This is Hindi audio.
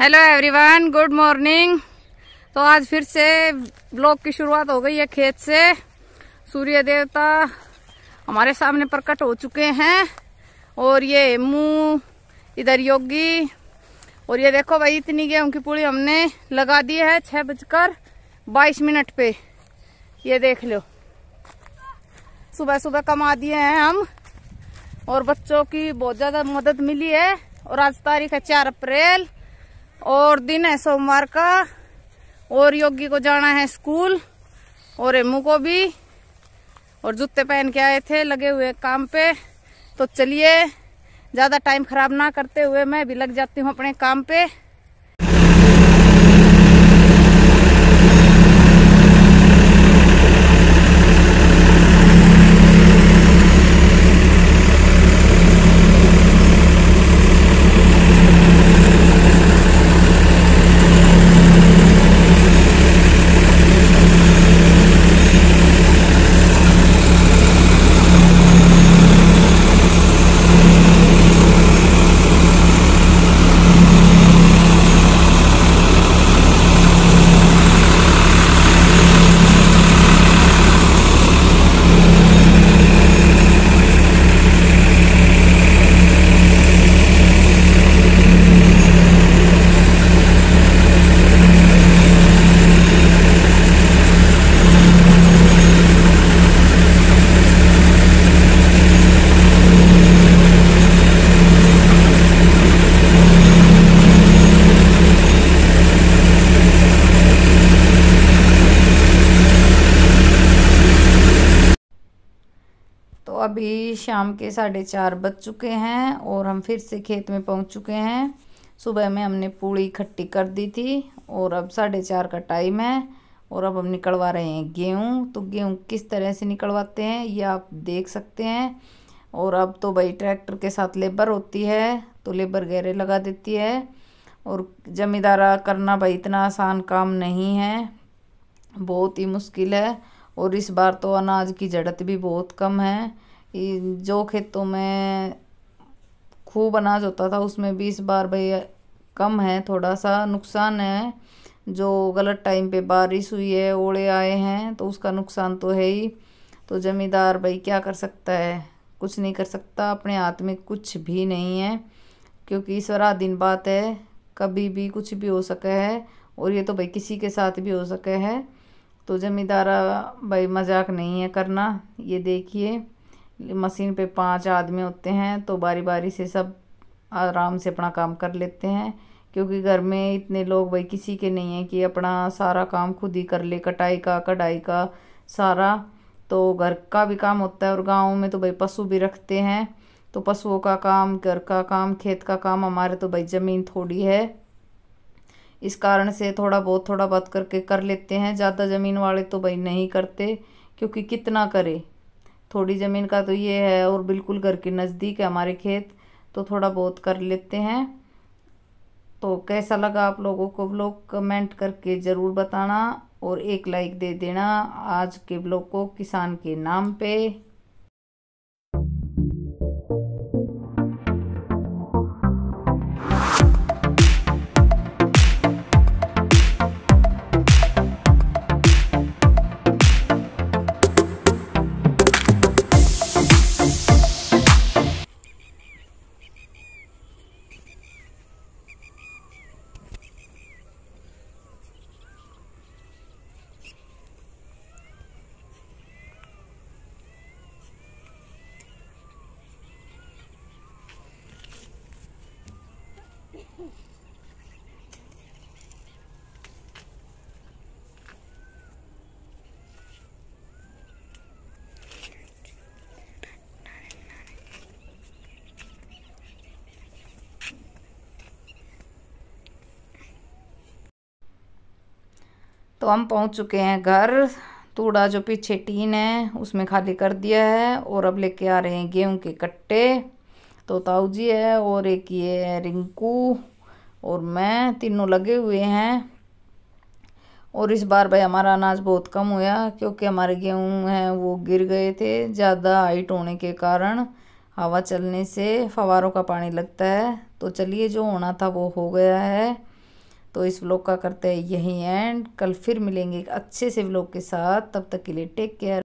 हेलो एवरीवन गुड मॉर्निंग तो आज फिर से ब्लॉग की शुरुआत हो गई है खेत से सूर्य देवता हमारे सामने प्रकट हो चुके हैं और ये मुँह इधर योगी और ये देखो भाई इतनी गेहूं की पूड़ी हमने लगा दी है छः बजकर बाईस मिनट पे ये देख लो सुबह सुबह कमा दिए हैं हम और बच्चों की बहुत ज़्यादा मदद मिली है और आज तारीख है चार अप्रैल और दिन है सोमवार का और योगी को जाना है स्कूल और एमू को भी और जूते पहन के आए थे लगे हुए काम पे तो चलिए ज़्यादा टाइम खराब ना करते हुए मैं भी लग जाती हूँ अपने काम पे अभी शाम के साढ़े चार बज चुके हैं और हम फिर से खेत में पहुंच चुके हैं सुबह में हमने पूड़ी इकट्ठी कर दी थी और अब साढ़े चार का टाइम है और अब हम निकलवा रहे हैं गेहूँ तो गेहूँ किस तरह से निकलवाते हैं ये आप देख सकते हैं और अब तो भाई ट्रैक्टर के साथ लेबर होती है तो लेबर गहरे लगा देती है और जमींदारा करना भाई इतना आसान काम नहीं है बहुत ही मुश्किल है और इस बार तो अनाज की जड़त भी बहुत कम है जो खेतों में खूब अनाज होता था उसमें भी इस बार भाई कम है थोड़ा सा नुकसान है जो गलत टाइम पे बारिश हुई है ओले आए हैं तो उसका नुकसान तो है ही तो ज़मींदार भाई क्या कर सकता है कुछ नहीं कर सकता अपने हाथ में कुछ भी नहीं है क्योंकि दिन बात है कभी भी कुछ भी हो सके है और ये तो भाई किसी के साथ भी हो सके है तो ज़मींदारा भाई मजाक नहीं है करना ये देखिए मशीन पे पांच आदमी होते हैं तो बारी बारी से सब आराम से अपना काम कर लेते हैं क्योंकि घर में इतने लोग भाई किसी के नहीं है कि अपना सारा काम खुद ही कर ले कटाई का कढ़ाई का सारा तो घर का भी काम होता है और गाँव में तो भाई पशु भी रखते हैं तो पशुओं का काम घर का काम खेत का काम हमारे तो भाई ज़मीन थोड़ी है इस कारण से थोड़ा बहुत थोड़ा बहुत करके कर लेते हैं ज़्यादा ज़मीन वाले तो भाई नहीं करते क्योंकि कितना करे थोड़ी ज़मीन का तो ये है और बिल्कुल घर के नज़दीक है हमारे खेत तो थोड़ा बहुत कर लेते हैं तो कैसा लगा आप लोगों को ब्लॉग कमेंट करके ज़रूर बताना और एक लाइक दे देना आज के ब्लॉग को किसान के नाम पे तो हम पहुंच चुके हैं घर तूड़ा जो पीछे टीन है उसमें खाली कर दिया है और अब लेके आ रहे हैं गेहूं के कट्टे तो ताऊ जी है और एक ये है रिंकू और मैं तीनों लगे हुए हैं और इस बार भाई हमारा अनाज बहुत कम हुआ क्योंकि हमारे गेहूँ हैं वो गिर गए थे ज़्यादा हाइट होने के कारण हवा चलने से फवारों का पानी लगता है तो चलिए जो होना था वो हो गया है तो इस व्लॉग का करते हैं यहीं एंड कल फिर मिलेंगे एक अच्छे से व्लॉग के साथ तब तक के लिए टेक केयर